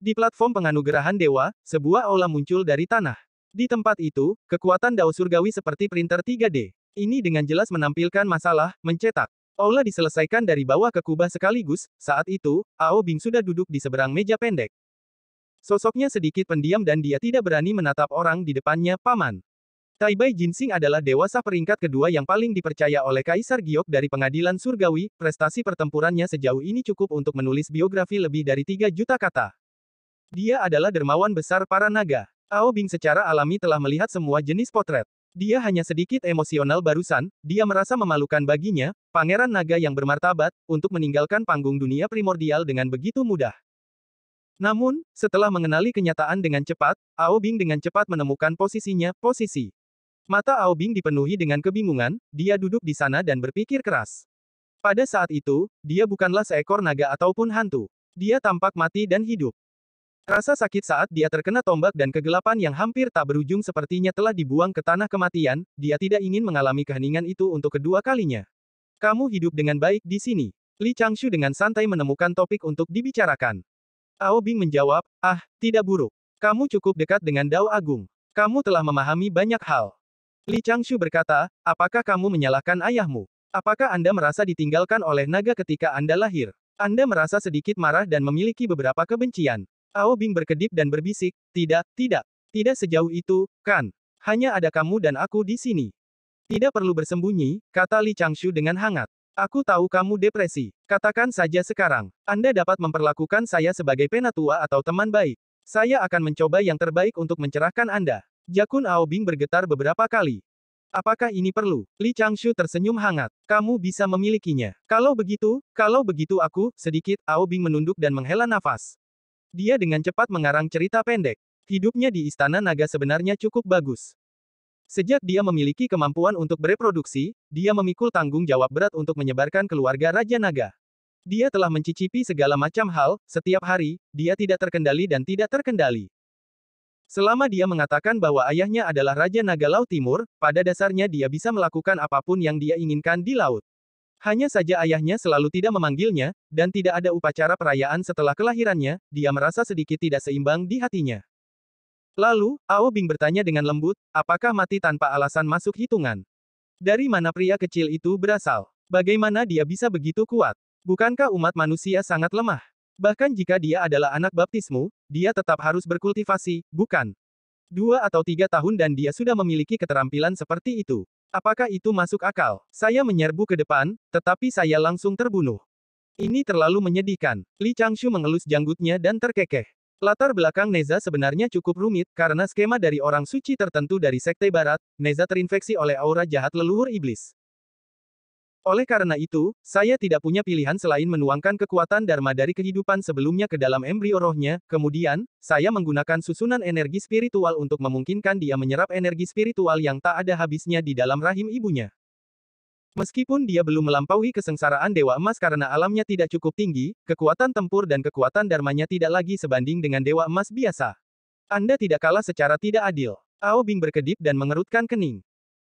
Di platform penganugerahan dewa, sebuah aula muncul dari tanah. Di tempat itu, kekuatan dao surgawi seperti printer 3D. Ini dengan jelas menampilkan masalah, mencetak. Aula diselesaikan dari bawah ke kubah sekaligus, saat itu, Ao Bing sudah duduk di seberang meja pendek. Sosoknya sedikit pendiam dan dia tidak berani menatap orang di depannya, paman. Taibai Jinsing adalah dewasa peringkat kedua yang paling dipercaya oleh Kaisar Giok dari pengadilan surgawi, prestasi pertempurannya sejauh ini cukup untuk menulis biografi lebih dari 3 juta kata. Dia adalah dermawan besar para naga. Ao Bing secara alami telah melihat semua jenis potret. Dia hanya sedikit emosional barusan, dia merasa memalukan baginya, pangeran naga yang bermartabat, untuk meninggalkan panggung dunia primordial dengan begitu mudah. Namun, setelah mengenali kenyataan dengan cepat, Ao Bing dengan cepat menemukan posisinya, posisi. Mata Ao Bing dipenuhi dengan kebingungan, dia duduk di sana dan berpikir keras. Pada saat itu, dia bukanlah seekor naga ataupun hantu. Dia tampak mati dan hidup. Rasa sakit saat dia terkena tombak dan kegelapan yang hampir tak berujung sepertinya telah dibuang ke tanah kematian, dia tidak ingin mengalami keheningan itu untuk kedua kalinya. Kamu hidup dengan baik di sini. Li Changshu dengan santai menemukan topik untuk dibicarakan. Ao Bing menjawab, ah, tidak buruk. Kamu cukup dekat dengan Dao Agung. Kamu telah memahami banyak hal. Li Changshu berkata, apakah kamu menyalahkan ayahmu? Apakah Anda merasa ditinggalkan oleh naga ketika Anda lahir? Anda merasa sedikit marah dan memiliki beberapa kebencian. Ao Bing berkedip dan berbisik, tidak, tidak, tidak sejauh itu, kan. Hanya ada kamu dan aku di sini. Tidak perlu bersembunyi, kata Li Changshu dengan hangat. Aku tahu kamu depresi. Katakan saja sekarang. Anda dapat memperlakukan saya sebagai penatua atau teman baik. Saya akan mencoba yang terbaik untuk mencerahkan Anda. Jakun Ao Bing bergetar beberapa kali. Apakah ini perlu? Li Changshu tersenyum hangat. Kamu bisa memilikinya. Kalau begitu, kalau begitu aku, sedikit, Ao Bing menunduk dan menghela nafas. Dia dengan cepat mengarang cerita pendek. Hidupnya di Istana Naga sebenarnya cukup bagus. Sejak dia memiliki kemampuan untuk bereproduksi, dia memikul tanggung jawab berat untuk menyebarkan keluarga Raja Naga. Dia telah mencicipi segala macam hal, setiap hari, dia tidak terkendali dan tidak terkendali. Selama dia mengatakan bahwa ayahnya adalah Raja Naga Laut Timur, pada dasarnya dia bisa melakukan apapun yang dia inginkan di laut. Hanya saja ayahnya selalu tidak memanggilnya, dan tidak ada upacara perayaan setelah kelahirannya, dia merasa sedikit tidak seimbang di hatinya. Lalu, Ao Bing bertanya dengan lembut, apakah mati tanpa alasan masuk hitungan? Dari mana pria kecil itu berasal? Bagaimana dia bisa begitu kuat? Bukankah umat manusia sangat lemah? Bahkan jika dia adalah anak baptismu, dia tetap harus berkultivasi, bukan? Dua atau tiga tahun dan dia sudah memiliki keterampilan seperti itu. Apakah itu masuk akal? Saya menyerbu ke depan, tetapi saya langsung terbunuh. Ini terlalu menyedihkan. Li Changshu mengelus janggutnya dan terkekeh. Latar belakang Neza sebenarnya cukup rumit, karena skema dari orang suci tertentu dari Sekte Barat, Neza terinfeksi oleh aura jahat leluhur iblis. Oleh karena itu, saya tidak punya pilihan selain menuangkan kekuatan Dharma dari kehidupan sebelumnya ke dalam embrio rohnya, kemudian, saya menggunakan susunan energi spiritual untuk memungkinkan dia menyerap energi spiritual yang tak ada habisnya di dalam rahim ibunya. Meskipun dia belum melampaui kesengsaraan Dewa Emas karena alamnya tidak cukup tinggi, kekuatan tempur dan kekuatan dharmanya tidak lagi sebanding dengan Dewa Emas biasa. Anda tidak kalah secara tidak adil. Ao Bing berkedip dan mengerutkan kening.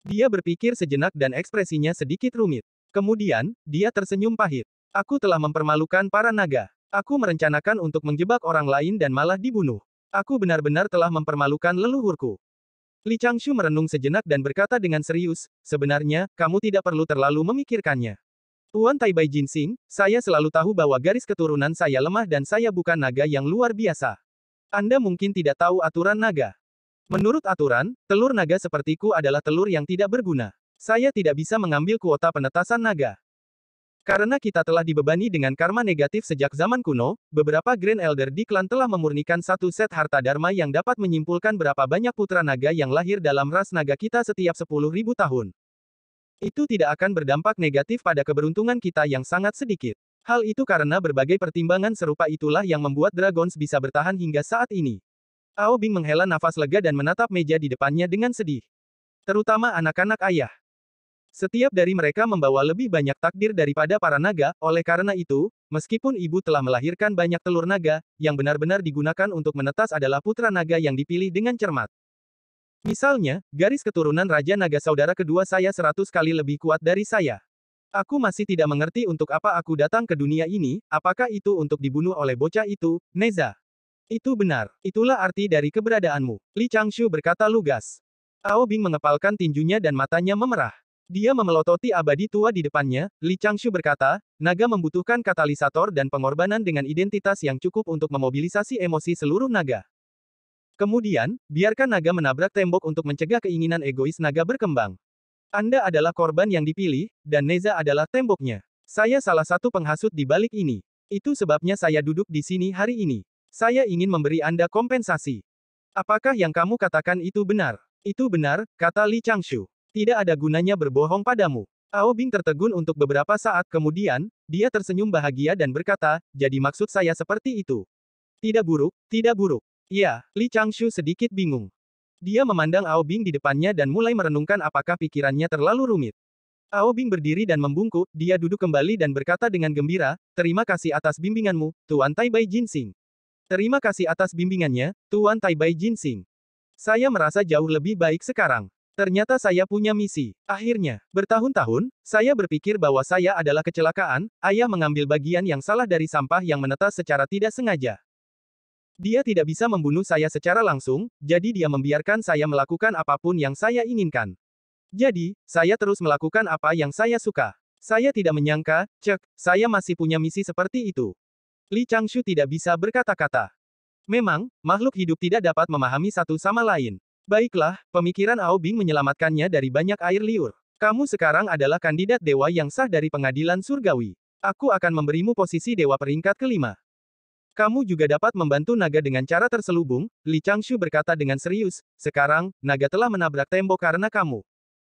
Dia berpikir sejenak dan ekspresinya sedikit rumit. Kemudian, dia tersenyum pahit. Aku telah mempermalukan para naga. Aku merencanakan untuk menjebak orang lain dan malah dibunuh. Aku benar-benar telah mempermalukan leluhurku. Li Changshu merenung sejenak dan berkata dengan serius, sebenarnya, kamu tidak perlu terlalu memikirkannya. Tuan Taibai Jinsing, saya selalu tahu bahwa garis keturunan saya lemah dan saya bukan naga yang luar biasa. Anda mungkin tidak tahu aturan naga. Menurut aturan, telur naga sepertiku adalah telur yang tidak berguna. Saya tidak bisa mengambil kuota penetasan naga. Karena kita telah dibebani dengan karma negatif sejak zaman kuno, beberapa Grand Elder di klan telah memurnikan satu set harta dharma yang dapat menyimpulkan berapa banyak putra naga yang lahir dalam ras naga kita setiap 10.000 tahun. Itu tidak akan berdampak negatif pada keberuntungan kita yang sangat sedikit. Hal itu karena berbagai pertimbangan serupa itulah yang membuat Dragons bisa bertahan hingga saat ini. Ao Bing menghela nafas lega dan menatap meja di depannya dengan sedih. Terutama anak-anak ayah. Setiap dari mereka membawa lebih banyak takdir daripada para naga, oleh karena itu, meskipun ibu telah melahirkan banyak telur naga, yang benar-benar digunakan untuk menetas adalah putra naga yang dipilih dengan cermat. Misalnya, garis keturunan Raja Naga saudara kedua saya seratus kali lebih kuat dari saya. Aku masih tidak mengerti untuk apa aku datang ke dunia ini, apakah itu untuk dibunuh oleh bocah itu, Neza? Itu benar, itulah arti dari keberadaanmu. Li Changshu berkata lugas. Ao Bing mengepalkan tinjunya dan matanya memerah. Dia memelototi abadi tua di depannya, Li Changshu berkata, naga membutuhkan katalisator dan pengorbanan dengan identitas yang cukup untuk memobilisasi emosi seluruh naga. Kemudian, biarkan naga menabrak tembok untuk mencegah keinginan egois naga berkembang. Anda adalah korban yang dipilih, dan Neza adalah temboknya. Saya salah satu penghasut di balik ini. Itu sebabnya saya duduk di sini hari ini. Saya ingin memberi Anda kompensasi. Apakah yang kamu katakan itu benar? Itu benar, kata Li Changshu. Tidak ada gunanya berbohong padamu. Ao Bing tertegun untuk beberapa saat kemudian, dia tersenyum bahagia dan berkata, jadi maksud saya seperti itu. Tidak buruk, tidak buruk. Ya, Li Changshu sedikit bingung. Dia memandang Ao Bing di depannya dan mulai merenungkan apakah pikirannya terlalu rumit. Ao Bing berdiri dan membungkuk, dia duduk kembali dan berkata dengan gembira, terima kasih atas bimbinganmu, Tuan Tai Bai Jin Sing. Terima kasih atas bimbingannya, Tuan Tai Bai Jin Sing. Saya merasa jauh lebih baik sekarang. Ternyata saya punya misi. Akhirnya, bertahun-tahun, saya berpikir bahwa saya adalah kecelakaan, ayah mengambil bagian yang salah dari sampah yang menetas secara tidak sengaja. Dia tidak bisa membunuh saya secara langsung, jadi dia membiarkan saya melakukan apapun yang saya inginkan. Jadi, saya terus melakukan apa yang saya suka. Saya tidak menyangka, cek, saya masih punya misi seperti itu. Li Changshu tidak bisa berkata-kata. Memang, makhluk hidup tidak dapat memahami satu sama lain. Baiklah, pemikiran Ao Bing menyelamatkannya dari banyak air liur. Kamu sekarang adalah kandidat dewa yang sah dari pengadilan surgawi. Aku akan memberimu posisi dewa peringkat kelima. Kamu juga dapat membantu naga dengan cara terselubung, Li Changshu berkata dengan serius, sekarang, naga telah menabrak tembok karena kamu.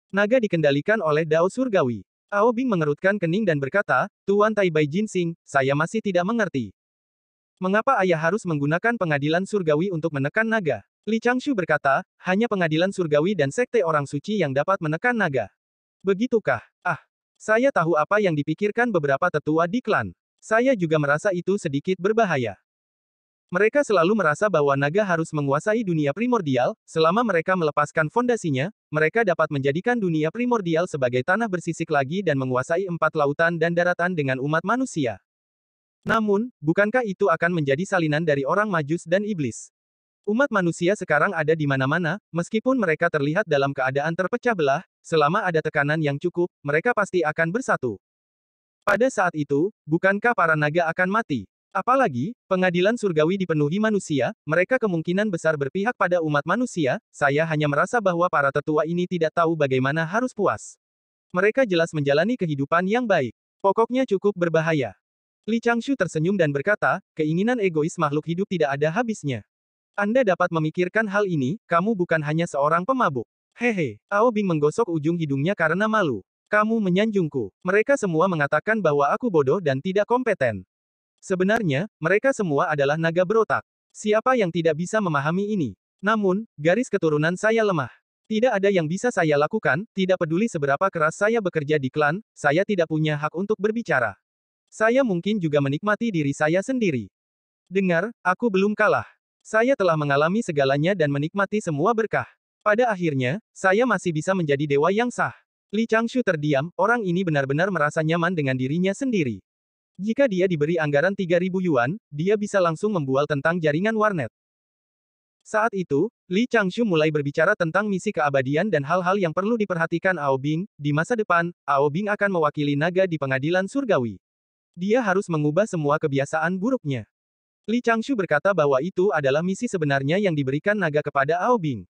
Naga dikendalikan oleh Dao Surgawi. Ao Bing mengerutkan kening dan berkata, Tuan Tai Bai Jin Sing, saya masih tidak mengerti. Mengapa ayah harus menggunakan pengadilan surgawi untuk menekan naga? Li Changshu berkata, hanya pengadilan surgawi dan sekte orang suci yang dapat menekan naga. Begitukah? Ah, saya tahu apa yang dipikirkan beberapa tetua di klan. Saya juga merasa itu sedikit berbahaya. Mereka selalu merasa bahwa naga harus menguasai dunia primordial, selama mereka melepaskan fondasinya, mereka dapat menjadikan dunia primordial sebagai tanah bersisik lagi dan menguasai empat lautan dan daratan dengan umat manusia. Namun, bukankah itu akan menjadi salinan dari orang majus dan iblis? Umat manusia sekarang ada di mana-mana, meskipun mereka terlihat dalam keadaan terpecah belah, selama ada tekanan yang cukup, mereka pasti akan bersatu. Pada saat itu, bukankah para naga akan mati? Apalagi, pengadilan surgawi dipenuhi manusia, mereka kemungkinan besar berpihak pada umat manusia, saya hanya merasa bahwa para tetua ini tidak tahu bagaimana harus puas. Mereka jelas menjalani kehidupan yang baik. Pokoknya cukup berbahaya. Li Changshu tersenyum dan berkata, keinginan egois makhluk hidup tidak ada habisnya. Anda dapat memikirkan hal ini, kamu bukan hanya seorang pemabuk. Hehe, Ao Bing menggosok ujung hidungnya karena malu. Kamu menyanjungku. Mereka semua mengatakan bahwa aku bodoh dan tidak kompeten. Sebenarnya, mereka semua adalah naga berotak. Siapa yang tidak bisa memahami ini? Namun, garis keturunan saya lemah. Tidak ada yang bisa saya lakukan, tidak peduli seberapa keras saya bekerja di klan, saya tidak punya hak untuk berbicara. Saya mungkin juga menikmati diri saya sendiri. Dengar, aku belum kalah. Saya telah mengalami segalanya dan menikmati semua berkah. Pada akhirnya, saya masih bisa menjadi dewa yang sah. Li Changshu terdiam, orang ini benar-benar merasa nyaman dengan dirinya sendiri. Jika dia diberi anggaran 3000 yuan, dia bisa langsung membual tentang jaringan warnet. Saat itu, Li Changshu mulai berbicara tentang misi keabadian dan hal-hal yang perlu diperhatikan Ao Bing. Di masa depan, Ao Bing akan mewakili naga di pengadilan surgawi. Dia harus mengubah semua kebiasaan buruknya. Li Changshu berkata bahwa itu adalah misi sebenarnya yang diberikan naga kepada Ao Bing.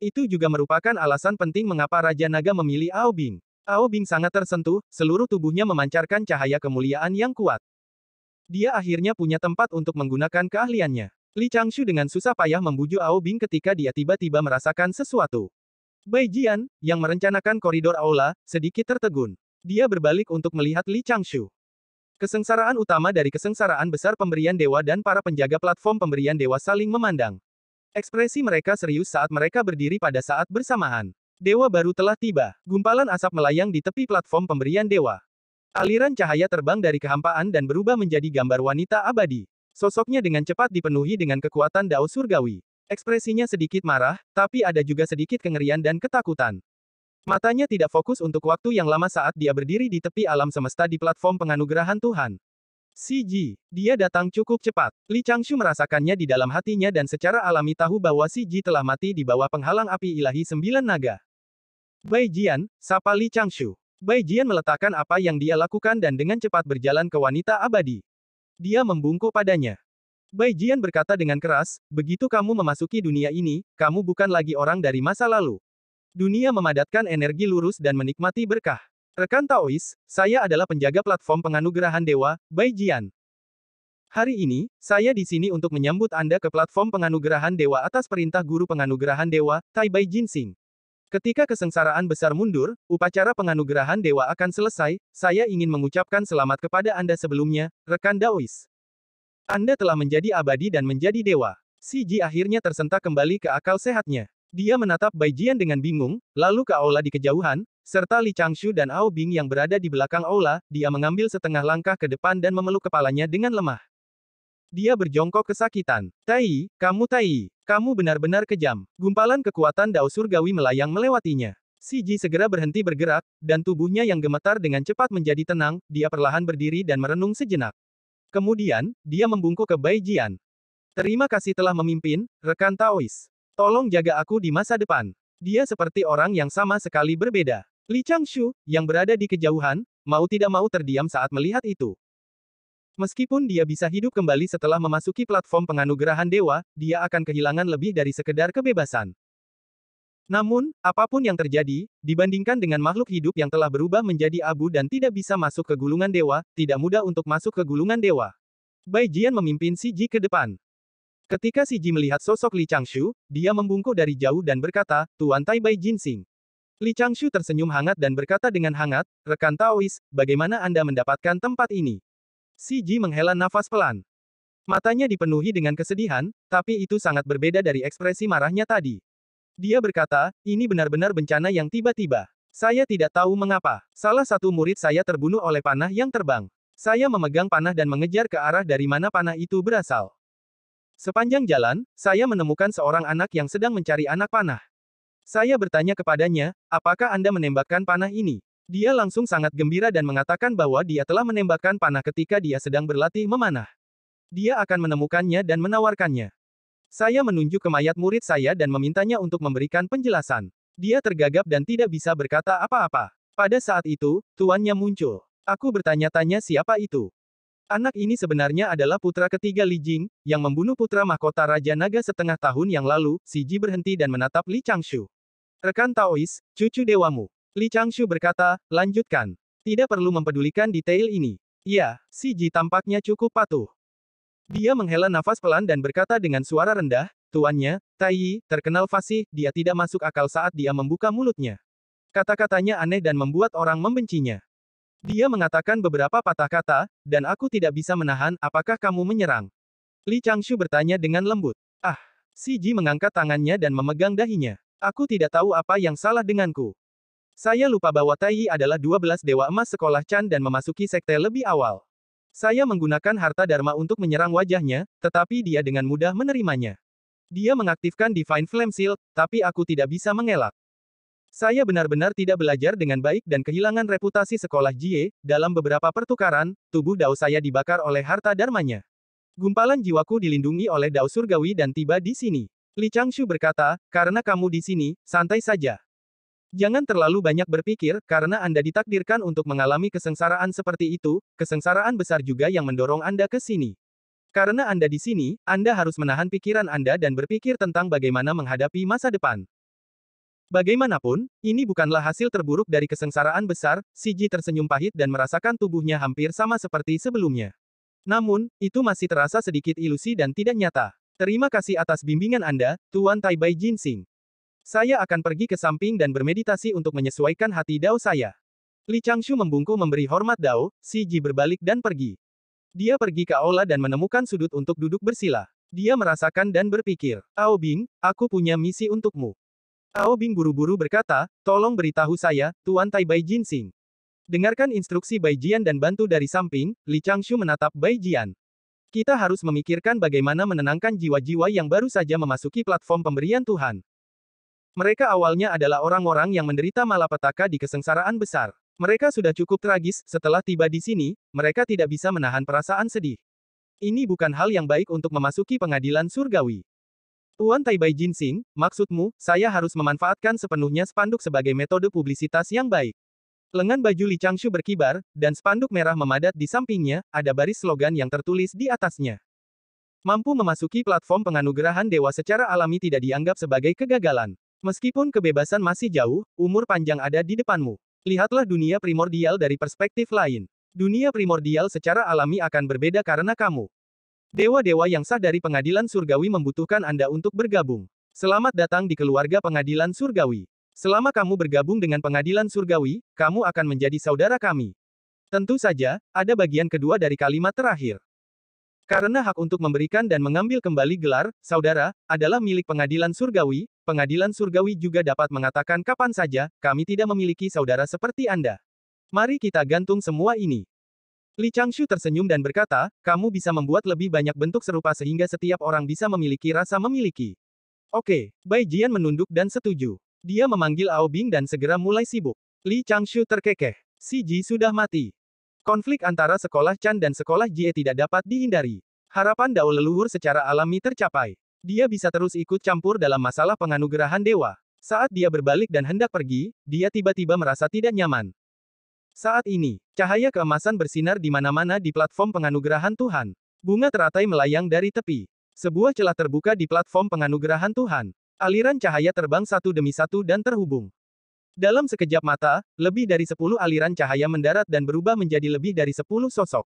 Itu juga merupakan alasan penting mengapa Raja Naga memilih Ao Bing. Ao Bing sangat tersentuh, seluruh tubuhnya memancarkan cahaya kemuliaan yang kuat. Dia akhirnya punya tempat untuk menggunakan keahliannya. Li Changshu dengan susah payah membujuk Ao Bing ketika dia tiba-tiba merasakan sesuatu. Bai Jian, yang merencanakan koridor aula, sedikit tertegun. Dia berbalik untuk melihat Li Changshu. Kesengsaraan utama dari kesengsaraan besar pemberian dewa dan para penjaga platform pemberian dewa saling memandang. Ekspresi mereka serius saat mereka berdiri pada saat bersamaan. Dewa baru telah tiba. Gumpalan asap melayang di tepi platform pemberian dewa. Aliran cahaya terbang dari kehampaan dan berubah menjadi gambar wanita abadi. Sosoknya dengan cepat dipenuhi dengan kekuatan dao surgawi. Ekspresinya sedikit marah, tapi ada juga sedikit kengerian dan ketakutan. Matanya tidak fokus untuk waktu yang lama saat dia berdiri di tepi alam semesta di platform penganugerahan Tuhan. CG, dia datang cukup cepat. Li Changshu merasakannya di dalam hatinya dan secara alami tahu bahwa CG telah mati di bawah penghalang api ilahi sembilan naga. Bai Jian, sapa Li Changshu. Bai Jian meletakkan apa yang dia lakukan dan dengan cepat berjalan ke wanita abadi. Dia membungkuk padanya. Bai Jian berkata dengan keras, begitu kamu memasuki dunia ini, kamu bukan lagi orang dari masa lalu. Dunia memadatkan energi lurus dan menikmati berkah. Rekan Taois, saya adalah penjaga platform penganugerahan dewa, Bai Jian. Hari ini, saya di sini untuk menyambut Anda ke platform penganugerahan dewa atas perintah guru penganugerahan dewa, Tai Bai Jin Sing. Ketika kesengsaraan besar mundur, upacara penganugerahan dewa akan selesai, saya ingin mengucapkan selamat kepada Anda sebelumnya, rekan Daois. Anda telah menjadi abadi dan menjadi dewa. Siji akhirnya tersentak kembali ke akal sehatnya. Dia menatap Bai Jian dengan bingung, lalu ke aula di kejauhan, serta Li Changshu dan Ao Bing yang berada di belakang aula, dia mengambil setengah langkah ke depan dan memeluk kepalanya dengan lemah. Dia berjongkok kesakitan. Tai, kamu Tai, kamu benar-benar kejam. Gumpalan kekuatan Dao Surgawi melayang melewatinya. Si Ji segera berhenti bergerak, dan tubuhnya yang gemetar dengan cepat menjadi tenang, dia perlahan berdiri dan merenung sejenak. Kemudian, dia membungkuk ke Bai Jian. Terima kasih telah memimpin, rekan Taois. Tolong jaga aku di masa depan. Dia seperti orang yang sama sekali berbeda. Li Changshu, yang berada di kejauhan, mau tidak mau terdiam saat melihat itu. Meskipun dia bisa hidup kembali setelah memasuki platform penganugerahan dewa, dia akan kehilangan lebih dari sekedar kebebasan. Namun, apapun yang terjadi, dibandingkan dengan makhluk hidup yang telah berubah menjadi abu dan tidak bisa masuk ke gulungan dewa, tidak mudah untuk masuk ke gulungan dewa. Bai Jian memimpin Xi Ji ke depan. Ketika Si Ji melihat sosok Li Changshu, dia membungkuk dari jauh dan berkata, Tuan Tai Bai Jin Sing. Li Changshu tersenyum hangat dan berkata dengan hangat, Rekan Taois, bagaimana Anda mendapatkan tempat ini? Si Ji menghela nafas pelan. Matanya dipenuhi dengan kesedihan, tapi itu sangat berbeda dari ekspresi marahnya tadi. Dia berkata, ini benar-benar bencana yang tiba-tiba. Saya tidak tahu mengapa. Salah satu murid saya terbunuh oleh panah yang terbang. Saya memegang panah dan mengejar ke arah dari mana panah itu berasal. Sepanjang jalan, saya menemukan seorang anak yang sedang mencari anak panah. Saya bertanya kepadanya, apakah Anda menembakkan panah ini? Dia langsung sangat gembira dan mengatakan bahwa dia telah menembakkan panah ketika dia sedang berlatih memanah. Dia akan menemukannya dan menawarkannya. Saya menunjuk ke mayat murid saya dan memintanya untuk memberikan penjelasan. Dia tergagap dan tidak bisa berkata apa-apa. Pada saat itu, tuannya muncul. Aku bertanya-tanya siapa itu. Anak ini sebenarnya adalah putra ketiga Li Jing, yang membunuh putra mahkota Raja Naga setengah tahun yang lalu, Si Ji berhenti dan menatap Li Changshu. Rekan Taois, cucu dewamu. Li Changshu berkata, lanjutkan. Tidak perlu mempedulikan detail ini. Ya, Si Ji tampaknya cukup patuh. Dia menghela nafas pelan dan berkata dengan suara rendah, tuannya, Tai Yi, terkenal fasih, dia tidak masuk akal saat dia membuka mulutnya. Kata-katanya aneh dan membuat orang membencinya. Dia mengatakan beberapa patah kata, dan aku tidak bisa menahan, apakah kamu menyerang? Li Changshu bertanya dengan lembut. Ah, Si Ji mengangkat tangannya dan memegang dahinya. Aku tidak tahu apa yang salah denganku. Saya lupa bahwa Yi adalah 12 dewa emas sekolah Chan dan memasuki sekte lebih awal. Saya menggunakan harta Dharma untuk menyerang wajahnya, tetapi dia dengan mudah menerimanya. Dia mengaktifkan Divine Flame Seal, tapi aku tidak bisa mengelak. Saya benar-benar tidak belajar dengan baik dan kehilangan reputasi sekolah Jie, dalam beberapa pertukaran, tubuh Dao saya dibakar oleh harta darmanya. Gumpalan jiwaku dilindungi oleh Dao Surgawi dan tiba di sini. Li Changshu berkata, karena kamu di sini, santai saja. Jangan terlalu banyak berpikir, karena Anda ditakdirkan untuk mengalami kesengsaraan seperti itu, kesengsaraan besar juga yang mendorong Anda ke sini. Karena Anda di sini, Anda harus menahan pikiran Anda dan berpikir tentang bagaimana menghadapi masa depan. Bagaimanapun, ini bukanlah hasil terburuk dari kesengsaraan besar, Siji tersenyum pahit dan merasakan tubuhnya hampir sama seperti sebelumnya. Namun, itu masih terasa sedikit ilusi dan tidak nyata. Terima kasih atas bimbingan Anda, Tuan Tai Bai Jin Sing. Saya akan pergi ke samping dan bermeditasi untuk menyesuaikan hati Dao saya. Li Changshu membungkuk memberi hormat Dao, Siji berbalik dan pergi. Dia pergi ke aula dan menemukan sudut untuk duduk bersila. Dia merasakan dan berpikir, Ao Bing, aku punya misi untukmu. Ao Bing buru-buru berkata, tolong beritahu saya, Tuan Tai Bai Jin Sing. Dengarkan instruksi Bai Jian dan bantu dari samping, Li Changshu menatap Bai Jian. Kita harus memikirkan bagaimana menenangkan jiwa-jiwa yang baru saja memasuki platform pemberian Tuhan. Mereka awalnya adalah orang-orang yang menderita malapetaka di kesengsaraan besar. Mereka sudah cukup tragis, setelah tiba di sini, mereka tidak bisa menahan perasaan sedih. Ini bukan hal yang baik untuk memasuki pengadilan surgawi. Tuan Taibai Jinsing, maksudmu, saya harus memanfaatkan sepenuhnya spanduk sebagai metode publisitas yang baik. Lengan baju Li Changshu berkibar, dan spanduk merah memadat di sampingnya, ada baris slogan yang tertulis di atasnya. Mampu memasuki platform penganugerahan dewa secara alami tidak dianggap sebagai kegagalan. Meskipun kebebasan masih jauh, umur panjang ada di depanmu. Lihatlah dunia primordial dari perspektif lain. Dunia primordial secara alami akan berbeda karena kamu. Dewa-dewa yang sah dari pengadilan surgawi membutuhkan Anda untuk bergabung. Selamat datang di keluarga pengadilan surgawi. Selama kamu bergabung dengan pengadilan surgawi, kamu akan menjadi saudara kami. Tentu saja, ada bagian kedua dari kalimat terakhir. Karena hak untuk memberikan dan mengambil kembali gelar, saudara, adalah milik pengadilan surgawi, pengadilan surgawi juga dapat mengatakan kapan saja, kami tidak memiliki saudara seperti Anda. Mari kita gantung semua ini. Li Changshu tersenyum dan berkata, kamu bisa membuat lebih banyak bentuk serupa sehingga setiap orang bisa memiliki rasa memiliki. Oke, Bai Jian menunduk dan setuju. Dia memanggil Ao Bing dan segera mulai sibuk. Li Changshu terkekeh. Si Ji sudah mati. Konflik antara sekolah Chan dan sekolah Jie tidak dapat dihindari. Harapan Dao leluhur secara alami tercapai. Dia bisa terus ikut campur dalam masalah penganugerahan dewa. Saat dia berbalik dan hendak pergi, dia tiba-tiba merasa tidak nyaman. Saat ini, cahaya keemasan bersinar di mana-mana di platform penganugerahan Tuhan. Bunga teratai melayang dari tepi. Sebuah celah terbuka di platform penganugerahan Tuhan. Aliran cahaya terbang satu demi satu dan terhubung. Dalam sekejap mata, lebih dari sepuluh aliran cahaya mendarat dan berubah menjadi lebih dari sepuluh sosok.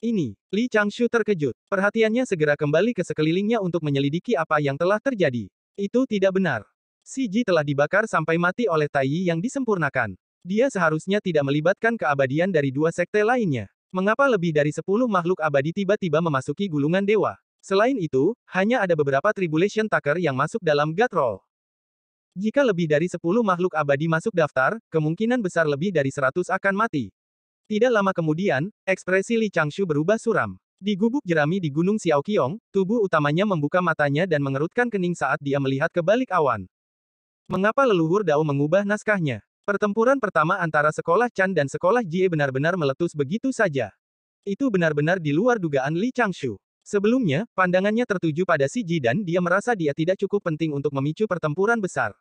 Ini, Li Changshu terkejut. Perhatiannya segera kembali ke sekelilingnya untuk menyelidiki apa yang telah terjadi. Itu tidak benar. Si Ji telah dibakar sampai mati oleh Tai Yi yang disempurnakan. Dia seharusnya tidak melibatkan keabadian dari dua sekte lainnya. Mengapa lebih dari sepuluh makhluk abadi tiba-tiba memasuki gulungan dewa? Selain itu, hanya ada beberapa Tribulation taker yang masuk dalam God Roll. Jika lebih dari sepuluh makhluk abadi masuk daftar, kemungkinan besar lebih dari seratus akan mati. Tidak lama kemudian, ekspresi Li Changshu berubah suram. Di gubuk jerami di Gunung Xiaoqiong, tubuh utamanya membuka matanya dan mengerutkan kening saat dia melihat ke balik awan. Mengapa leluhur Dao mengubah naskahnya? Pertempuran pertama antara sekolah Chan dan sekolah Jie benar-benar meletus begitu saja. Itu benar-benar di luar dugaan Li Changshu. Sebelumnya, pandangannya tertuju pada Si Ji dan dia merasa dia tidak cukup penting untuk memicu pertempuran besar.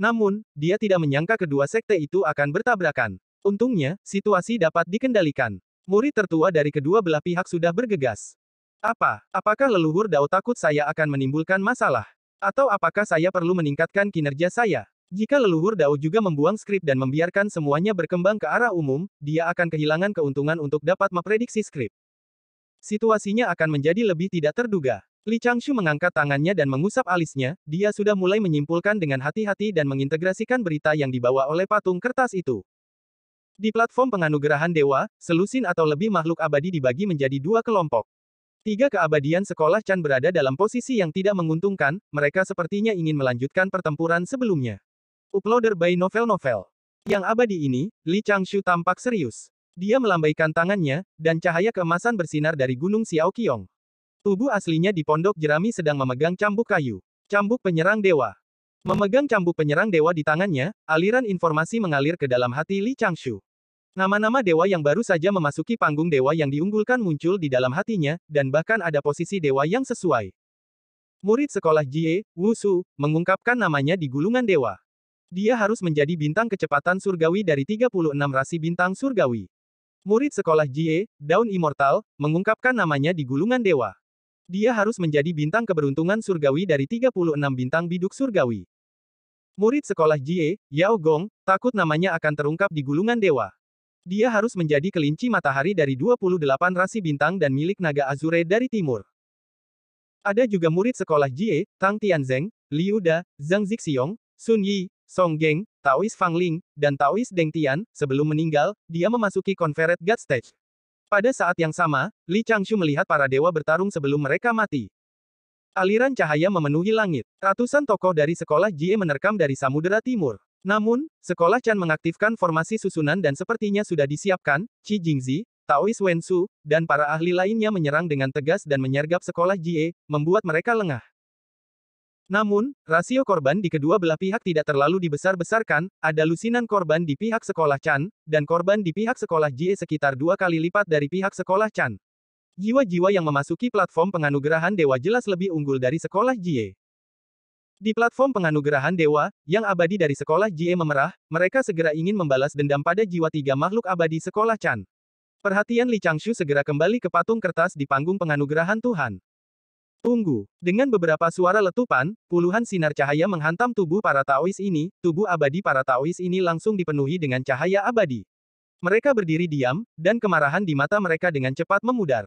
Namun, dia tidak menyangka kedua sekte itu akan bertabrakan. Untungnya, situasi dapat dikendalikan. Murid tertua dari kedua belah pihak sudah bergegas. Apa? Apakah leluhur Dao takut saya akan menimbulkan masalah? Atau apakah saya perlu meningkatkan kinerja saya? Jika leluhur Dao juga membuang skrip dan membiarkan semuanya berkembang ke arah umum, dia akan kehilangan keuntungan untuk dapat memprediksi skrip. Situasinya akan menjadi lebih tidak terduga. Li Changshu mengangkat tangannya dan mengusap alisnya, dia sudah mulai menyimpulkan dengan hati-hati dan mengintegrasikan berita yang dibawa oleh patung kertas itu. Di platform penganugerahan dewa, selusin atau lebih makhluk abadi dibagi menjadi dua kelompok. Tiga keabadian sekolah Chan berada dalam posisi yang tidak menguntungkan, mereka sepertinya ingin melanjutkan pertempuran sebelumnya. Uploader by Novel Novel. Yang abadi ini, Li Changshu tampak serius. Dia melambaikan tangannya, dan cahaya kemasan bersinar dari Gunung Xiaoqiong. Tubuh aslinya di pondok jerami sedang memegang cambuk kayu. Cambuk penyerang dewa. Memegang cambuk penyerang dewa di tangannya, aliran informasi mengalir ke dalam hati Li Changshu. Nama-nama dewa yang baru saja memasuki panggung dewa yang diunggulkan muncul di dalam hatinya, dan bahkan ada posisi dewa yang sesuai. Murid sekolah Jie, Su mengungkapkan namanya di gulungan dewa. Dia harus menjadi bintang kecepatan surgawi dari 36 rasi bintang surgawi. Murid sekolah Jie, Daun Immortal, mengungkapkan namanya di gulungan dewa. Dia harus menjadi bintang keberuntungan surgawi dari 36 bintang biduk surgawi. Murid sekolah Jie, Yao Gong, takut namanya akan terungkap di gulungan dewa. Dia harus menjadi kelinci matahari dari 28 rasi bintang dan milik naga Azure dari timur. Ada juga murid sekolah Jie, Tang Tianzeng, Liu Da, Zhang Zixiong, Sun Yi, Song Geng, Taois Fang Ling, dan Taois Deng Tian, sebelum meninggal, dia memasuki Conferred God Stage. Pada saat yang sama, Li Changshu melihat para dewa bertarung sebelum mereka mati. Aliran cahaya memenuhi langit. Ratusan tokoh dari sekolah Jie menerkam dari Samudera Timur. Namun, sekolah Chan mengaktifkan formasi susunan dan sepertinya sudah disiapkan, Qi Jingzi, Taois Wensu, dan para ahli lainnya menyerang dengan tegas dan menyergap sekolah Jie, membuat mereka lengah. Namun, rasio korban di kedua belah pihak tidak terlalu dibesar-besarkan, ada lusinan korban di pihak sekolah Chan, dan korban di pihak sekolah Jie sekitar dua kali lipat dari pihak sekolah Chan. Jiwa-jiwa yang memasuki platform penganugerahan dewa jelas lebih unggul dari sekolah Jie. Di platform penganugerahan dewa, yang abadi dari sekolah Jie memerah, mereka segera ingin membalas dendam pada jiwa tiga makhluk abadi sekolah Chan. Perhatian Li Changshu segera kembali ke patung kertas di panggung penganugerahan Tuhan. Unggu. Dengan beberapa suara letupan, puluhan sinar cahaya menghantam tubuh para Taois ini, tubuh abadi para Taois ini langsung dipenuhi dengan cahaya abadi. Mereka berdiri diam, dan kemarahan di mata mereka dengan cepat memudar.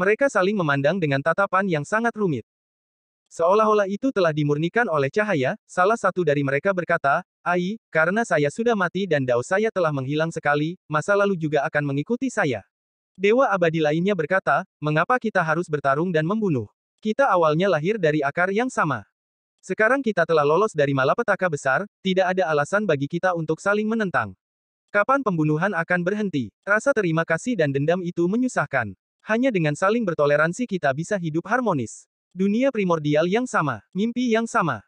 Mereka saling memandang dengan tatapan yang sangat rumit. Seolah-olah itu telah dimurnikan oleh cahaya, salah satu dari mereka berkata, Ai, karena saya sudah mati dan dao saya telah menghilang sekali, masa lalu juga akan mengikuti saya. Dewa abadi lainnya berkata, mengapa kita harus bertarung dan membunuh? Kita awalnya lahir dari akar yang sama. Sekarang kita telah lolos dari malapetaka besar, tidak ada alasan bagi kita untuk saling menentang. Kapan pembunuhan akan berhenti? Rasa terima kasih dan dendam itu menyusahkan. Hanya dengan saling bertoleransi kita bisa hidup harmonis. Dunia primordial yang sama, mimpi yang sama.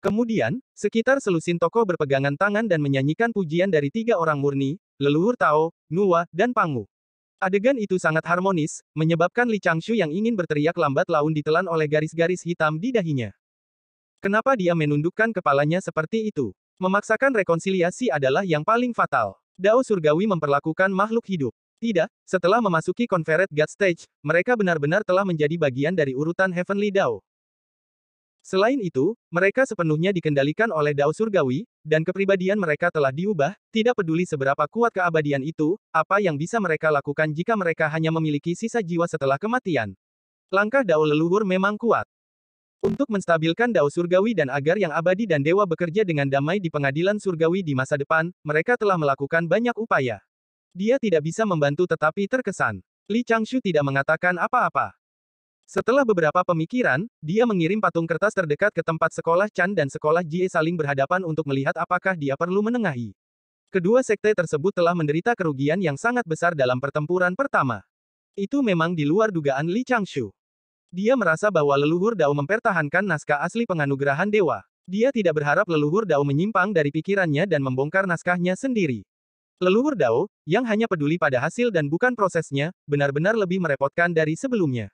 Kemudian, sekitar selusin tokoh berpegangan tangan dan menyanyikan pujian dari tiga orang murni, leluhur Tao, Nuwa, dan Pangu. Adegan itu sangat harmonis, menyebabkan Li Changshu yang ingin berteriak lambat laun ditelan oleh garis-garis hitam di dahinya. Kenapa dia menundukkan kepalanya seperti itu? Memaksakan rekonsiliasi adalah yang paling fatal. Dao Surgawi memperlakukan makhluk hidup. Tidak, setelah memasuki Conferred God Stage, mereka benar-benar telah menjadi bagian dari urutan Heavenly Dao. Selain itu, mereka sepenuhnya dikendalikan oleh Dao Surgawi, dan kepribadian mereka telah diubah, tidak peduli seberapa kuat keabadian itu, apa yang bisa mereka lakukan jika mereka hanya memiliki sisa jiwa setelah kematian. Langkah dao leluhur memang kuat. Untuk menstabilkan dao surgawi dan agar yang abadi dan dewa bekerja dengan damai di pengadilan surgawi di masa depan, mereka telah melakukan banyak upaya. Dia tidak bisa membantu tetapi terkesan. Li Changshu tidak mengatakan apa-apa. Setelah beberapa pemikiran, dia mengirim patung kertas terdekat ke tempat sekolah Chan dan sekolah Jie saling berhadapan untuk melihat apakah dia perlu menengahi. Kedua sekte tersebut telah menderita kerugian yang sangat besar dalam pertempuran pertama. Itu memang di luar dugaan Li Changshu. Dia merasa bahwa leluhur Dao mempertahankan naskah asli penganugerahan dewa. Dia tidak berharap leluhur Dao menyimpang dari pikirannya dan membongkar naskahnya sendiri. Leluhur Dao, yang hanya peduli pada hasil dan bukan prosesnya, benar-benar lebih merepotkan dari sebelumnya.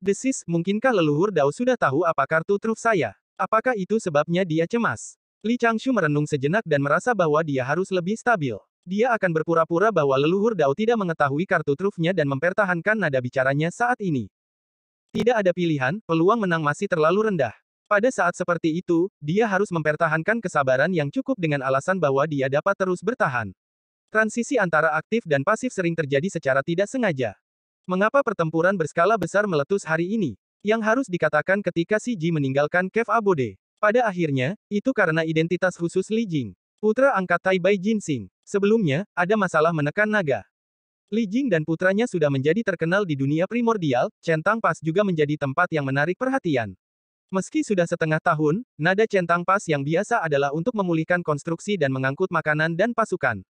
Desis, mungkinkah leluhur Dao sudah tahu apa kartu truf saya? Apakah itu sebabnya dia cemas? Li Changshu merenung sejenak dan merasa bahwa dia harus lebih stabil. Dia akan berpura-pura bahwa leluhur Dao tidak mengetahui kartu trufnya dan mempertahankan nada bicaranya saat ini. Tidak ada pilihan, peluang menang masih terlalu rendah. Pada saat seperti itu, dia harus mempertahankan kesabaran yang cukup dengan alasan bahwa dia dapat terus bertahan. Transisi antara aktif dan pasif sering terjadi secara tidak sengaja. Mengapa pertempuran berskala besar meletus hari ini? Yang harus dikatakan ketika Si Ji meninggalkan Kev Abode. Pada akhirnya, itu karena identitas khusus Li Jing. Putra angkat Tai Bai Jin Sing. Sebelumnya, ada masalah menekan naga. Li Jing dan putranya sudah menjadi terkenal di dunia primordial, Centang Pas juga menjadi tempat yang menarik perhatian. Meski sudah setengah tahun, nada Centang Pas yang biasa adalah untuk memulihkan konstruksi dan mengangkut makanan dan pasukan.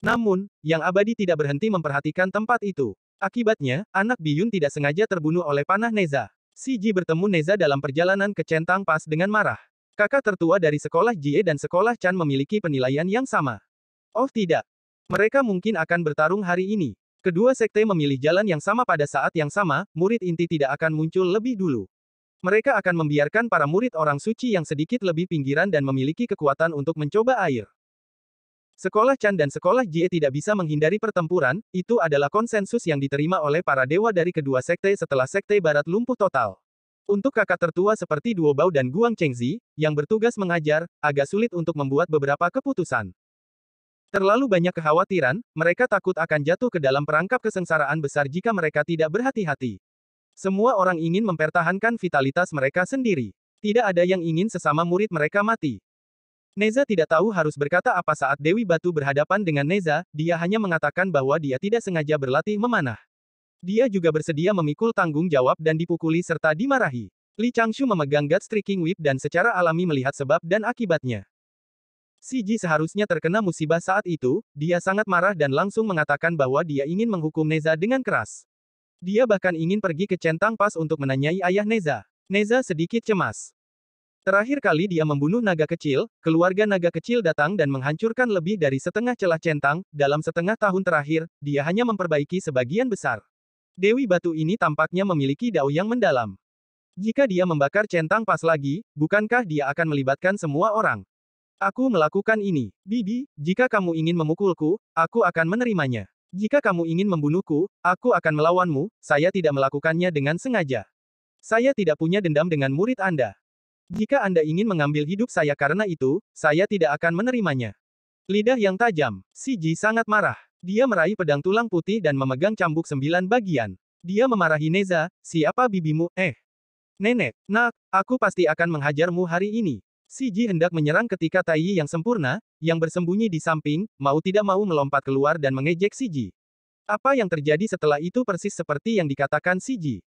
Namun, yang abadi tidak berhenti memperhatikan tempat itu. Akibatnya, anak Biyun tidak sengaja terbunuh oleh panah Neza. Si Ji bertemu Neza dalam perjalanan ke Centang Pas dengan marah. Kakak tertua dari sekolah Jie dan sekolah Chan memiliki penilaian yang sama. Oh tidak. Mereka mungkin akan bertarung hari ini. Kedua sekte memilih jalan yang sama pada saat yang sama, murid inti tidak akan muncul lebih dulu. Mereka akan membiarkan para murid orang suci yang sedikit lebih pinggiran dan memiliki kekuatan untuk mencoba air. Sekolah Chan dan sekolah Jie tidak bisa menghindari pertempuran, itu adalah konsensus yang diterima oleh para dewa dari kedua sekte setelah sekte barat lumpuh total. Untuk kakak tertua seperti Duo Bao dan Guang Chengzi, yang bertugas mengajar, agak sulit untuk membuat beberapa keputusan. Terlalu banyak kekhawatiran, mereka takut akan jatuh ke dalam perangkap kesengsaraan besar jika mereka tidak berhati-hati. Semua orang ingin mempertahankan vitalitas mereka sendiri. Tidak ada yang ingin sesama murid mereka mati. Neza tidak tahu harus berkata apa saat Dewi Batu berhadapan dengan Neza, dia hanya mengatakan bahwa dia tidak sengaja berlatih memanah. Dia juga bersedia memikul tanggung jawab dan dipukuli serta dimarahi. Li Changshu memegang God Striking Whip dan secara alami melihat sebab dan akibatnya. Si Ji seharusnya terkena musibah saat itu, dia sangat marah dan langsung mengatakan bahwa dia ingin menghukum Neza dengan keras. Dia bahkan ingin pergi ke centang pas untuk menanyai ayah Neza. Neza sedikit cemas. Terakhir kali dia membunuh naga kecil, keluarga naga kecil datang dan menghancurkan lebih dari setengah celah centang, dalam setengah tahun terakhir, dia hanya memperbaiki sebagian besar. Dewi batu ini tampaknya memiliki dao yang mendalam. Jika dia membakar centang pas lagi, bukankah dia akan melibatkan semua orang? Aku melakukan ini. Bibi, jika kamu ingin memukulku, aku akan menerimanya. Jika kamu ingin membunuhku, aku akan melawanmu, saya tidak melakukannya dengan sengaja. Saya tidak punya dendam dengan murid Anda. Jika Anda ingin mengambil hidup saya karena itu, saya tidak akan menerimanya. Lidah yang tajam, Si Ji sangat marah. Dia meraih pedang tulang putih dan memegang cambuk sembilan bagian. Dia memarahi Neza, siapa bibimu, eh. Nenek, nak, aku pasti akan menghajarmu hari ini. Si Ji hendak menyerang ketika Taiyi yang sempurna, yang bersembunyi di samping, mau tidak mau melompat keluar dan mengejek Si Ji. Apa yang terjadi setelah itu persis seperti yang dikatakan Si Ji.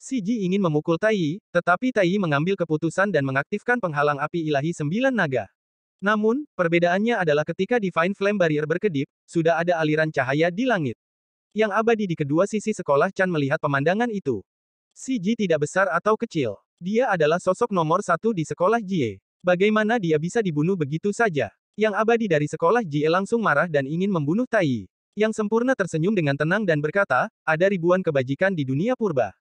Ji ingin memukul Taiyi, tetapi Taiyi mengambil keputusan dan mengaktifkan penghalang api ilahi sembilan naga. Namun, perbedaannya adalah ketika Divine Flame Barrier berkedip, sudah ada aliran cahaya di langit. Yang abadi di kedua sisi sekolah Chan melihat pemandangan itu. Ji tidak besar atau kecil. Dia adalah sosok nomor satu di sekolah Jie. Bagaimana dia bisa dibunuh begitu saja? Yang abadi dari sekolah Jie langsung marah dan ingin membunuh Taiyi. Yang sempurna tersenyum dengan tenang dan berkata, ada ribuan kebajikan di dunia purba.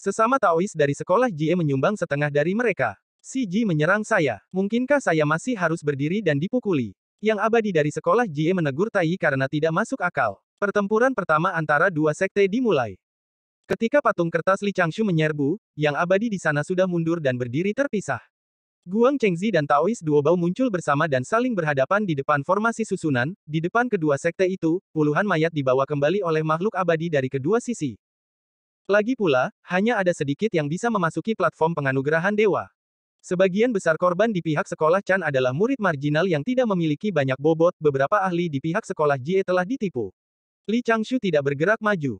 Sesama Taois dari sekolah Jie menyumbang setengah dari mereka. Si Ji menyerang saya. Mungkinkah saya masih harus berdiri dan dipukuli? Yang abadi dari sekolah Jie menegur Tai karena tidak masuk akal. Pertempuran pertama antara dua sekte dimulai. Ketika patung kertas Li Changshu menyerbu, yang abadi di sana sudah mundur dan berdiri terpisah. Guang Chengzi dan Taois Duo Bao muncul bersama dan saling berhadapan di depan formasi susunan, di depan kedua sekte itu, puluhan mayat dibawa kembali oleh makhluk abadi dari kedua sisi. Lagi pula, hanya ada sedikit yang bisa memasuki platform penganugerahan dewa. Sebagian besar korban di pihak sekolah Chan adalah murid marginal yang tidak memiliki banyak bobot, beberapa ahli di pihak sekolah Jie telah ditipu. Li Changshu tidak bergerak maju.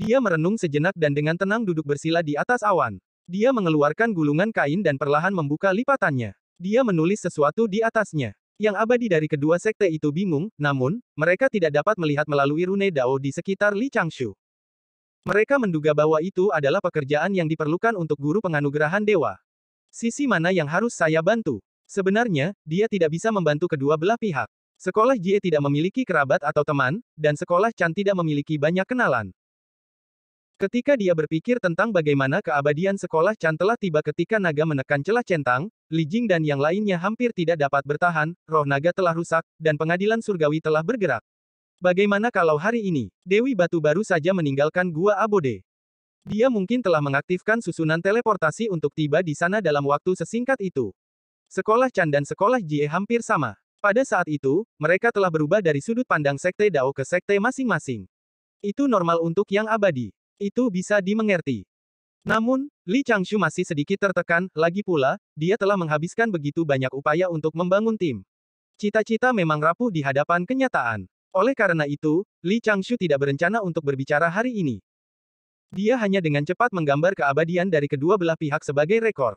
Dia merenung sejenak dan dengan tenang duduk bersila di atas awan. Dia mengeluarkan gulungan kain dan perlahan membuka lipatannya. Dia menulis sesuatu di atasnya. Yang abadi dari kedua sekte itu bingung, namun, mereka tidak dapat melihat melalui rune Dao di sekitar Li Changshu. Mereka menduga bahwa itu adalah pekerjaan yang diperlukan untuk guru penganugerahan dewa. Sisi mana yang harus saya bantu? Sebenarnya, dia tidak bisa membantu kedua belah pihak. Sekolah Jie tidak memiliki kerabat atau teman, dan sekolah Chan tidak memiliki banyak kenalan. Ketika dia berpikir tentang bagaimana keabadian sekolah Chan telah tiba ketika naga menekan celah centang, Li Jing dan yang lainnya hampir tidak dapat bertahan, roh naga telah rusak, dan pengadilan surgawi telah bergerak. Bagaimana kalau hari ini, Dewi Batu baru saja meninggalkan Gua Abode? Dia mungkin telah mengaktifkan susunan teleportasi untuk tiba di sana dalam waktu sesingkat itu. Sekolah Chan dan sekolah Jie hampir sama. Pada saat itu, mereka telah berubah dari sudut pandang sekte Dao ke sekte masing-masing. Itu normal untuk yang abadi. Itu bisa dimengerti. Namun, Li Changshu masih sedikit tertekan, lagi pula, dia telah menghabiskan begitu banyak upaya untuk membangun tim. Cita-cita memang rapuh di hadapan kenyataan. Oleh karena itu, Li Changshu tidak berencana untuk berbicara hari ini. Dia hanya dengan cepat menggambar keabadian dari kedua belah pihak sebagai rekor.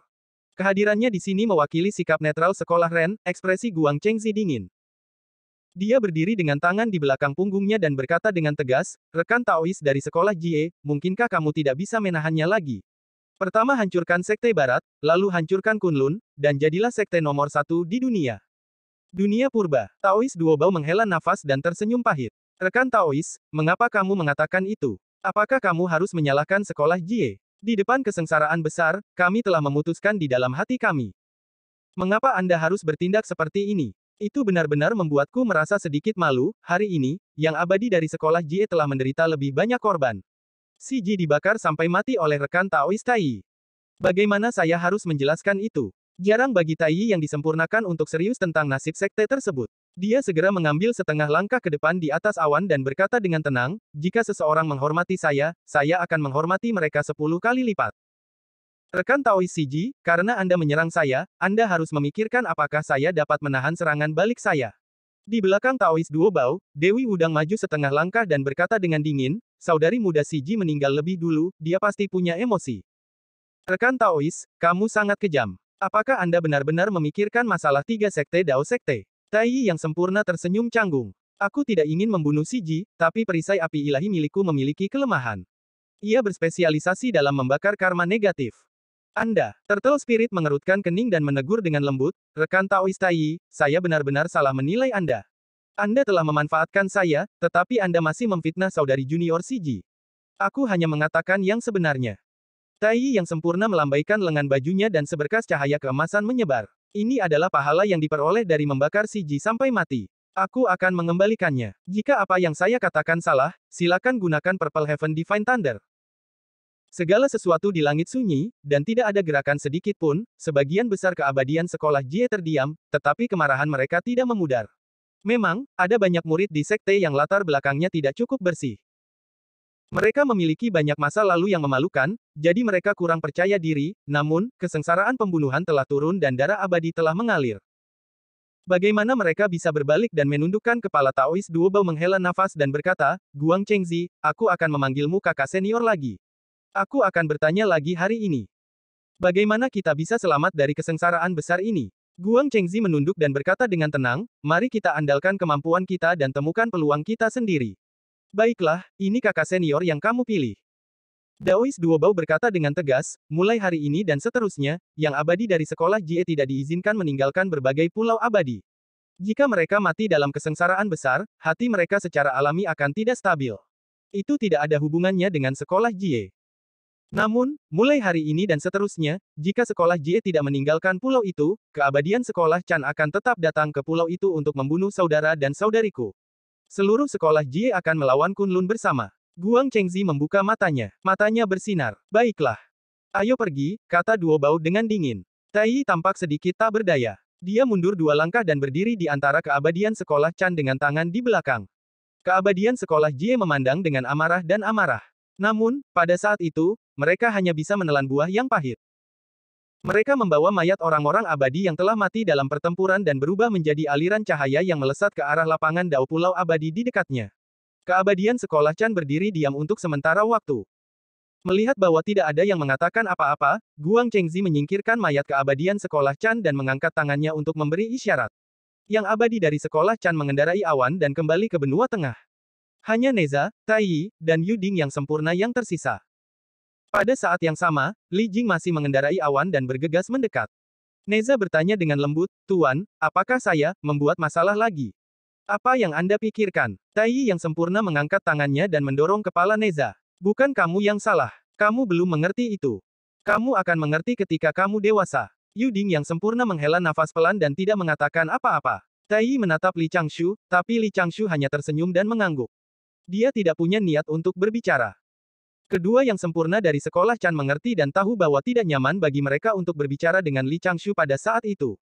Kehadirannya di sini mewakili sikap netral sekolah Ren, ekspresi Guang Chengzi dingin. Dia berdiri dengan tangan di belakang punggungnya dan berkata dengan tegas, rekan Taois dari sekolah Jie, mungkinkah kamu tidak bisa menahannya lagi? Pertama hancurkan Sekte Barat, lalu hancurkan Kunlun, dan jadilah Sekte nomor satu di dunia. Dunia purba, Taois Duobao menghela nafas dan tersenyum pahit. Rekan Taois, mengapa kamu mengatakan itu? Apakah kamu harus menyalahkan sekolah Jie? Di depan kesengsaraan besar, kami telah memutuskan di dalam hati kami. Mengapa Anda harus bertindak seperti ini? Itu benar-benar membuatku merasa sedikit malu, hari ini, yang abadi dari sekolah Jie telah menderita lebih banyak korban. Si Ji dibakar sampai mati oleh rekan Taois Tai. Bagaimana saya harus menjelaskan itu? Jarang bagi Tai yang disempurnakan untuk serius tentang nasib sekte tersebut. Dia segera mengambil setengah langkah ke depan di atas awan dan berkata dengan tenang, jika seseorang menghormati saya, saya akan menghormati mereka sepuluh kali lipat. Rekan Taois Siji, karena Anda menyerang saya, Anda harus memikirkan apakah saya dapat menahan serangan balik saya. Di belakang Taois Duo Bao, Dewi Udang maju setengah langkah dan berkata dengan dingin, saudari muda Siji meninggal lebih dulu, dia pasti punya emosi. Rekan Taois, kamu sangat kejam. Apakah Anda benar-benar memikirkan masalah tiga sekte Dao Sekte? Tai yang sempurna tersenyum canggung. Aku tidak ingin membunuh Si Ji, tapi perisai api ilahi milikku memiliki kelemahan. Ia berspesialisasi dalam membakar karma negatif. Anda, Turtle Spirit mengerutkan kening dan menegur dengan lembut, rekan Taoist Tai, saya benar-benar salah menilai Anda. Anda telah memanfaatkan saya, tetapi Anda masih memfitnah saudari junior Si Ji. Aku hanya mengatakan yang sebenarnya. Tai yang sempurna melambaikan lengan bajunya dan seberkas cahaya keemasan menyebar. Ini adalah pahala yang diperoleh dari membakar siji sampai mati. Aku akan mengembalikannya. Jika apa yang saya katakan salah, silakan gunakan Purple Heaven Divine Thunder. Segala sesuatu di langit sunyi, dan tidak ada gerakan sedikit pun, sebagian besar keabadian sekolah Jie terdiam, tetapi kemarahan mereka tidak memudar. Memang, ada banyak murid di sekte yang latar belakangnya tidak cukup bersih. Mereka memiliki banyak masa lalu yang memalukan, jadi mereka kurang percaya diri, namun, kesengsaraan pembunuhan telah turun dan darah abadi telah mengalir. Bagaimana mereka bisa berbalik dan menundukkan kepala Taois Duobao menghela nafas dan berkata, Guang Chengzi, aku akan memanggilmu kakak senior lagi. Aku akan bertanya lagi hari ini. Bagaimana kita bisa selamat dari kesengsaraan besar ini? Guang Chengzi menunduk dan berkata dengan tenang, mari kita andalkan kemampuan kita dan temukan peluang kita sendiri. Baiklah, ini kakak senior yang kamu pilih. Daois Duobau berkata dengan tegas, mulai hari ini dan seterusnya, yang abadi dari sekolah Jie tidak diizinkan meninggalkan berbagai pulau abadi. Jika mereka mati dalam kesengsaraan besar, hati mereka secara alami akan tidak stabil. Itu tidak ada hubungannya dengan sekolah Jie. Namun, mulai hari ini dan seterusnya, jika sekolah Jie tidak meninggalkan pulau itu, keabadian sekolah Chan akan tetap datang ke pulau itu untuk membunuh saudara dan saudariku. Seluruh sekolah Jie akan melawan Kunlun bersama. Guang Chengzi membuka matanya. Matanya bersinar. Baiklah. Ayo pergi, kata Duo Bao dengan dingin. Tai tampak sedikit tak berdaya. Dia mundur dua langkah dan berdiri di antara keabadian sekolah Chan dengan tangan di belakang. Keabadian sekolah Jie memandang dengan amarah dan amarah. Namun, pada saat itu, mereka hanya bisa menelan buah yang pahit. Mereka membawa mayat orang-orang abadi yang telah mati dalam pertempuran dan berubah menjadi aliran cahaya yang melesat ke arah lapangan dao pulau abadi di dekatnya. Keabadian sekolah Chan berdiri diam untuk sementara waktu. Melihat bahwa tidak ada yang mengatakan apa-apa, Guang Chengzi menyingkirkan mayat keabadian sekolah Chan dan mengangkat tangannya untuk memberi isyarat. Yang abadi dari sekolah Chan mengendarai awan dan kembali ke benua tengah. Hanya Neza, Tai, dan Yuding yang sempurna yang tersisa. Pada saat yang sama, Li Jing masih mengendarai awan dan bergegas mendekat. Neza bertanya dengan lembut, Tuan, apakah saya, membuat masalah lagi? Apa yang Anda pikirkan? Tai yang sempurna mengangkat tangannya dan mendorong kepala Neza. Bukan kamu yang salah. Kamu belum mengerti itu. Kamu akan mengerti ketika kamu dewasa. Yuding yang sempurna menghela nafas pelan dan tidak mengatakan apa-apa. Tai menatap Li Changshu, tapi Li Changshu hanya tersenyum dan mengangguk. Dia tidak punya niat untuk berbicara. Kedua yang sempurna dari sekolah Chan mengerti dan tahu bahwa tidak nyaman bagi mereka untuk berbicara dengan Li Changshu pada saat itu.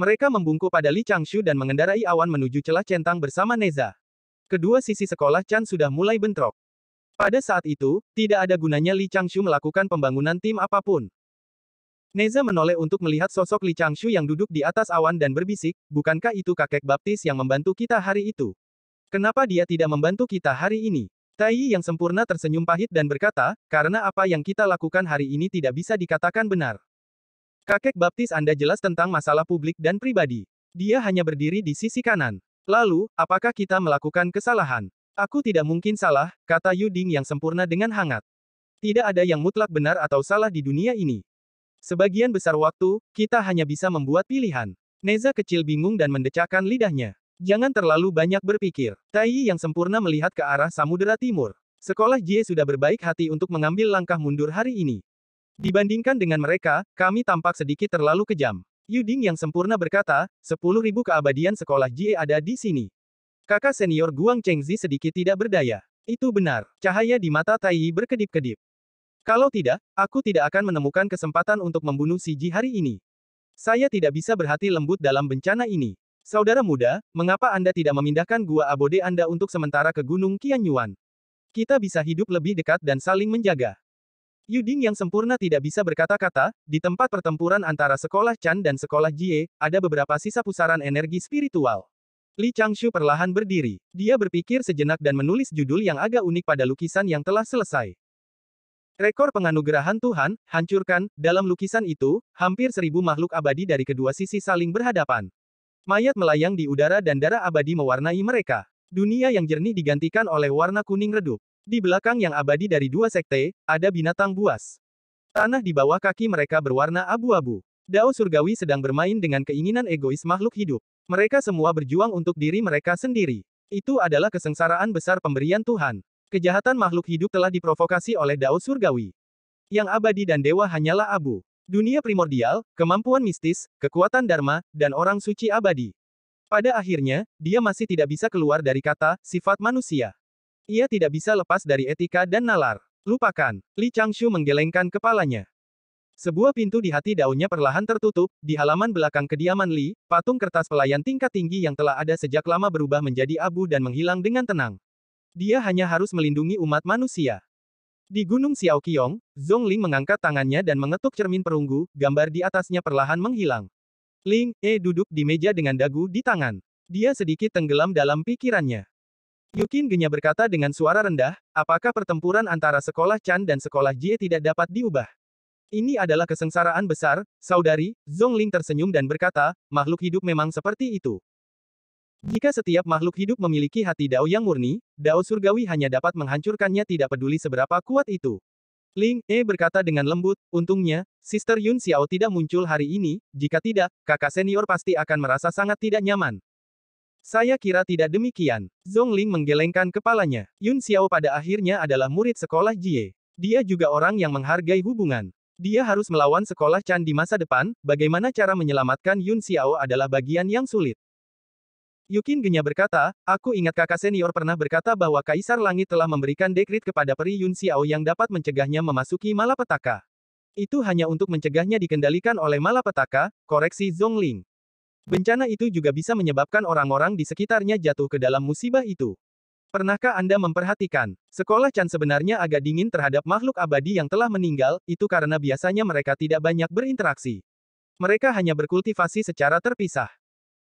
Mereka membungkuk pada Li Changshu dan mengendarai awan menuju celah centang bersama Neza. Kedua sisi sekolah Chan sudah mulai bentrok. Pada saat itu, tidak ada gunanya Li Changshu melakukan pembangunan tim apapun. Neza menoleh untuk melihat sosok Li Changshu yang duduk di atas awan dan berbisik, bukankah itu kakek baptis yang membantu kita hari itu? Kenapa dia tidak membantu kita hari ini? Tai yang sempurna tersenyum pahit dan berkata, karena apa yang kita lakukan hari ini tidak bisa dikatakan benar. Kakek baptis Anda jelas tentang masalah publik dan pribadi. Dia hanya berdiri di sisi kanan. Lalu, apakah kita melakukan kesalahan? Aku tidak mungkin salah, kata Yuding yang sempurna dengan hangat. Tidak ada yang mutlak benar atau salah di dunia ini. Sebagian besar waktu, kita hanya bisa membuat pilihan. Neza kecil bingung dan mendecakkan lidahnya. Jangan terlalu banyak berpikir. Tai yang sempurna melihat ke arah Samudera Timur. Sekolah Jie sudah berbaik hati untuk mengambil langkah mundur hari ini. Dibandingkan dengan mereka, kami tampak sedikit terlalu kejam. Yuding yang sempurna berkata, 10.000 keabadian sekolah Jie ada di sini. Kakak senior Guang Chengzi sedikit tidak berdaya. Itu benar, cahaya di mata Tai berkedip-kedip. Kalau tidak, aku tidak akan menemukan kesempatan untuk membunuh si Ji hari ini. Saya tidak bisa berhati lembut dalam bencana ini. Saudara muda, mengapa Anda tidak memindahkan gua abode Anda untuk sementara ke Gunung Qianyuan? Kita bisa hidup lebih dekat dan saling menjaga. Yuding yang sempurna tidak bisa berkata-kata, di tempat pertempuran antara sekolah Chan dan sekolah Jie, ada beberapa sisa pusaran energi spiritual. Li Changshu perlahan berdiri. Dia berpikir sejenak dan menulis judul yang agak unik pada lukisan yang telah selesai. Rekor penganugerahan Tuhan, hancurkan, dalam lukisan itu, hampir seribu makhluk abadi dari kedua sisi saling berhadapan. Mayat melayang di udara dan darah abadi mewarnai mereka. Dunia yang jernih digantikan oleh warna kuning redup. Di belakang yang abadi dari dua sekte, ada binatang buas. Tanah di bawah kaki mereka berwarna abu-abu. Dao surgawi sedang bermain dengan keinginan egois makhluk hidup. Mereka semua berjuang untuk diri mereka sendiri. Itu adalah kesengsaraan besar pemberian Tuhan. Kejahatan makhluk hidup telah diprovokasi oleh Dao surgawi. Yang abadi dan dewa hanyalah abu. Dunia primordial, kemampuan mistis, kekuatan dharma, dan orang suci abadi. Pada akhirnya, dia masih tidak bisa keluar dari kata, sifat manusia. Ia tidak bisa lepas dari etika dan nalar. Lupakan, Li Changshu menggelengkan kepalanya. Sebuah pintu di hati daunnya perlahan tertutup, di halaman belakang kediaman Li, patung kertas pelayan tingkat tinggi yang telah ada sejak lama berubah menjadi abu dan menghilang dengan tenang. Dia hanya harus melindungi umat manusia. Di Gunung Xiaoqiong, Zhong Ling mengangkat tangannya dan mengetuk cermin perunggu, gambar di atasnya perlahan menghilang. Ling, E duduk di meja dengan dagu di tangan. Dia sedikit tenggelam dalam pikirannya. Yukin Genya berkata dengan suara rendah, apakah pertempuran antara sekolah Chan dan sekolah Jie tidak dapat diubah? Ini adalah kesengsaraan besar, saudari, Zhong Ling tersenyum dan berkata, makhluk hidup memang seperti itu. Jika setiap makhluk hidup memiliki hati Dao yang murni, Dao surgawi hanya dapat menghancurkannya tidak peduli seberapa kuat itu. Ling E berkata dengan lembut, untungnya, Sister Yun Xiao tidak muncul hari ini, jika tidak, kakak senior pasti akan merasa sangat tidak nyaman. Saya kira tidak demikian. Zhong Ling menggelengkan kepalanya. Yun Xiao pada akhirnya adalah murid sekolah Jie. Dia juga orang yang menghargai hubungan. Dia harus melawan sekolah Chan di masa depan, bagaimana cara menyelamatkan Yun Xiao adalah bagian yang sulit. Yukin Genya berkata, aku ingat kakak senior pernah berkata bahwa Kaisar Langit telah memberikan dekrit kepada peri Yun Xiao yang dapat mencegahnya memasuki malapetaka. Itu hanya untuk mencegahnya dikendalikan oleh malapetaka, koreksi Zongling. Bencana itu juga bisa menyebabkan orang-orang di sekitarnya jatuh ke dalam musibah itu. Pernahkah Anda memperhatikan, sekolah Chan sebenarnya agak dingin terhadap makhluk abadi yang telah meninggal, itu karena biasanya mereka tidak banyak berinteraksi. Mereka hanya berkultivasi secara terpisah.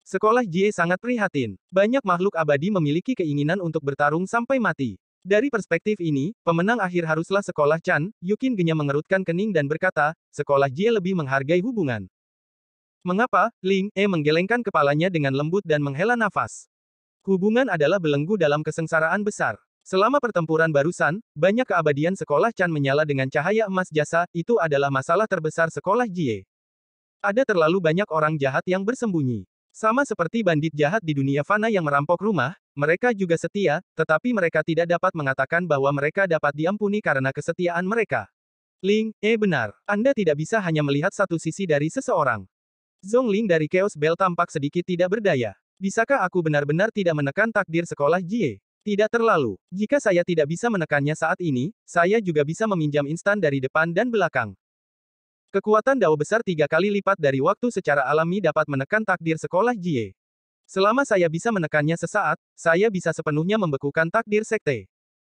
Sekolah Jie sangat prihatin. Banyak makhluk abadi memiliki keinginan untuk bertarung sampai mati. Dari perspektif ini, pemenang akhir haruslah sekolah Chan, Yukin Genya mengerutkan kening dan berkata, sekolah Jie lebih menghargai hubungan. Mengapa, Ling E menggelengkan kepalanya dengan lembut dan menghela nafas. Hubungan adalah belenggu dalam kesengsaraan besar. Selama pertempuran barusan, banyak keabadian sekolah Chan menyala dengan cahaya emas jasa, itu adalah masalah terbesar sekolah Jie. Ada terlalu banyak orang jahat yang bersembunyi. Sama seperti bandit jahat di dunia fana yang merampok rumah, mereka juga setia, tetapi mereka tidak dapat mengatakan bahwa mereka dapat diampuni karena kesetiaan mereka. Ling, eh benar, Anda tidak bisa hanya melihat satu sisi dari seseorang. Zhong Ling dari Chaos Bell tampak sedikit tidak berdaya. Bisakah aku benar-benar tidak menekan takdir sekolah Jie? Tidak terlalu. Jika saya tidak bisa menekannya saat ini, saya juga bisa meminjam instan dari depan dan belakang. Kekuatan Dao besar tiga kali lipat dari waktu secara alami dapat menekan takdir sekolah Jie. Selama saya bisa menekannya sesaat, saya bisa sepenuhnya membekukan takdir sekte.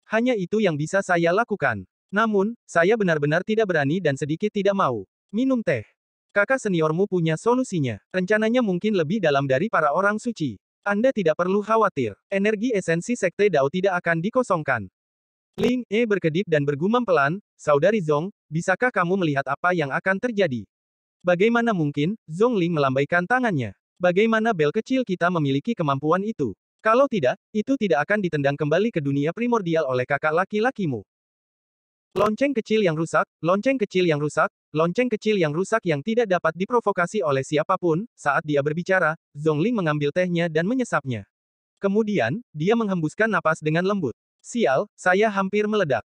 Hanya itu yang bisa saya lakukan. Namun, saya benar-benar tidak berani dan sedikit tidak mau. Minum teh. Kakak seniormu punya solusinya. Rencananya mungkin lebih dalam dari para orang suci. Anda tidak perlu khawatir. Energi esensi sekte Dao tidak akan dikosongkan. Ling E berkedip dan bergumam pelan, Saudari Zong, bisakah kamu melihat apa yang akan terjadi? Bagaimana mungkin, Zong Ling melambaikan tangannya. Bagaimana bel kecil kita memiliki kemampuan itu? Kalau tidak, itu tidak akan ditendang kembali ke dunia primordial oleh kakak laki-lakimu. Lonceng kecil yang rusak, lonceng kecil yang rusak, lonceng kecil yang rusak yang tidak dapat diprovokasi oleh siapapun, saat dia berbicara, Zong Ling mengambil tehnya dan menyesapnya. Kemudian, dia menghembuskan napas dengan lembut. Sial, saya hampir meledak.